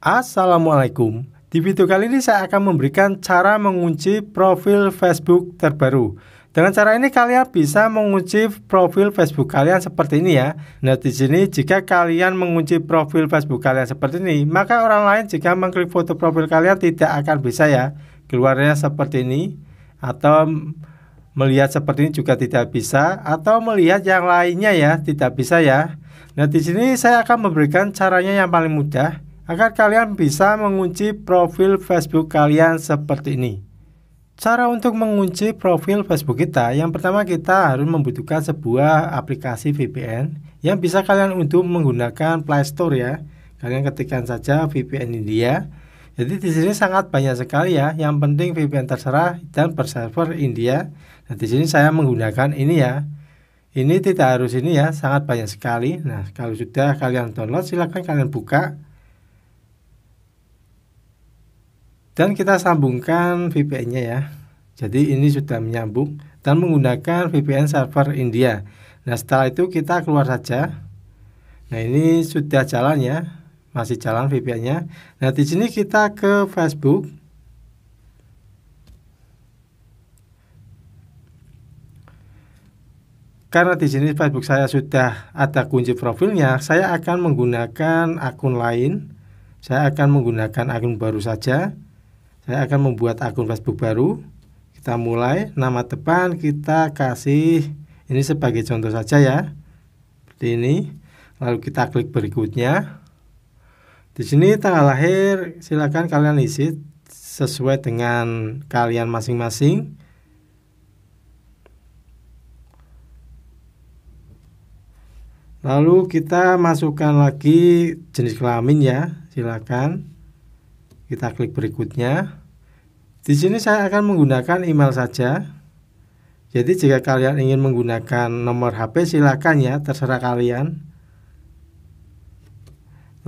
Assalamualaikum. Di video kali ini saya akan memberikan cara mengunci profil Facebook terbaru. Dengan cara ini kalian bisa mengunci profil Facebook kalian seperti ini ya. Nah, di sini jika kalian mengunci profil Facebook kalian seperti ini, maka orang lain jika mengklik foto profil kalian tidak akan bisa ya. Keluarnya seperti ini atau melihat seperti ini juga tidak bisa atau melihat yang lainnya ya, tidak bisa ya. Nah, di sini saya akan memberikan caranya yang paling mudah agar kalian bisa mengunci profil Facebook kalian seperti ini. Cara untuk mengunci profil Facebook kita, yang pertama kita harus membutuhkan sebuah aplikasi VPN yang bisa kalian untuk menggunakan Play Store ya. Kalian ketikkan saja VPN India. Jadi di sini sangat banyak sekali ya. Yang penting VPN terserah dan berserver India. Nah, di sini saya menggunakan ini ya. Ini tidak harus ini ya, sangat banyak sekali. Nah, kalau sudah kalian download silahkan kalian buka Dan kita sambungkan VPN-nya ya. Jadi ini sudah menyambung dan menggunakan VPN server India. Nah, setelah itu kita keluar saja. Nah, ini sudah jalan ya. Masih jalan VPN-nya. Nah, di sini kita ke Facebook. Karena di sini Facebook saya sudah ada kunci profilnya, saya akan menggunakan akun lain. Saya akan menggunakan akun baru saja saya akan membuat akun Facebook baru kita mulai nama depan kita kasih ini sebagai contoh saja ya seperti ini lalu kita klik berikutnya di sini tanggal lahir silakan kalian isi sesuai dengan kalian masing-masing lalu kita masukkan lagi jenis kelamin ya silakan kita klik berikutnya di sini saya akan menggunakan email saja. Jadi jika kalian ingin menggunakan nomor HP silakan ya, terserah kalian.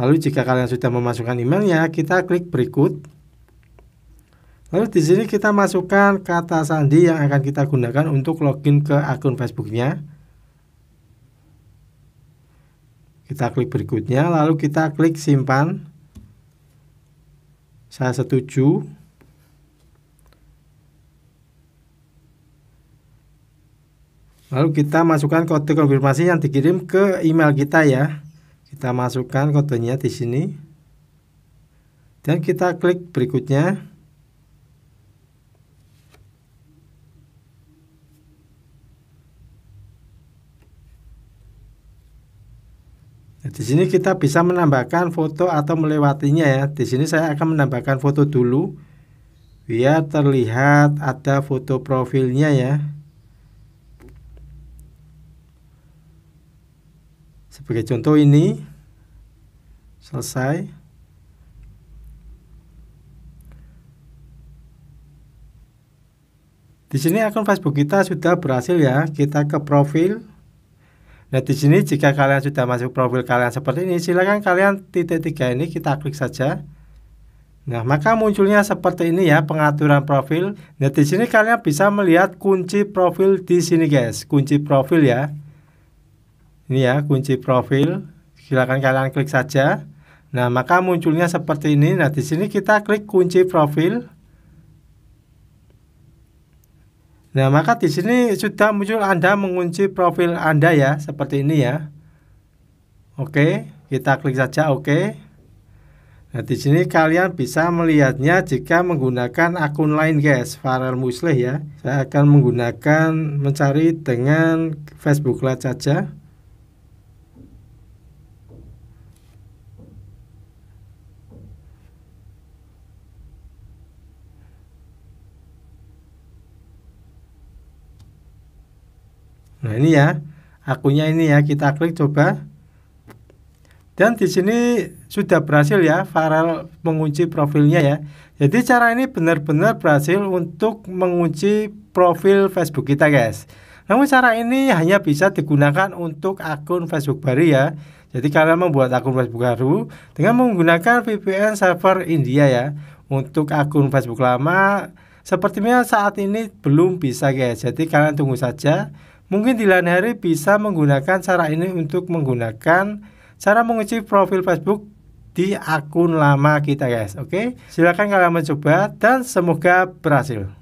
Lalu jika kalian sudah memasukkan emailnya, kita klik berikut. Lalu di sini kita masukkan kata sandi yang akan kita gunakan untuk login ke akun Facebooknya. Kita klik berikutnya, lalu kita klik simpan. Saya setuju. Lalu kita masukkan kode konfirmasi yang dikirim ke email kita ya. Kita masukkan kodenya di sini. Dan kita klik berikutnya. Nah, di sini kita bisa menambahkan foto atau melewatinya ya. Di sini saya akan menambahkan foto dulu biar terlihat ada foto profilnya ya. Sebagai contoh ini selesai. Di sini akun Facebook kita sudah berhasil ya. Kita ke profil. Nah, di sini jika kalian sudah masuk profil kalian seperti ini, silakan kalian titik tiga ini kita klik saja. Nah, maka munculnya seperti ini ya pengaturan profil. Nah, di sini kalian bisa melihat kunci profil di sini guys, kunci profil ya ini ya kunci profil silakan kalian klik saja nah maka munculnya seperti ini nah di sini kita klik kunci profil nah maka di sini sudah muncul anda mengunci profil anda ya seperti ini ya oke kita klik saja oke nah di sini kalian bisa melihatnya jika menggunakan akun lain guys Farel Musleh ya saya akan menggunakan mencari dengan Facebook Live saja Nah ini ya, akunya ini ya kita klik coba. Dan di sini sudah berhasil ya Farel mengunci profilnya ya. Jadi cara ini benar-benar berhasil untuk mengunci profil Facebook kita guys. Namun cara ini hanya bisa digunakan untuk akun Facebook baru ya. Jadi kalian membuat akun Facebook baru dengan menggunakan VPN server India ya. Untuk akun Facebook lama sepertinya saat ini belum bisa guys. Jadi kalian tunggu saja Mungkin di lain hari bisa menggunakan cara ini untuk menggunakan cara mengunci profil Facebook di akun lama kita guys. Oke, silakan kalian mencoba dan semoga berhasil.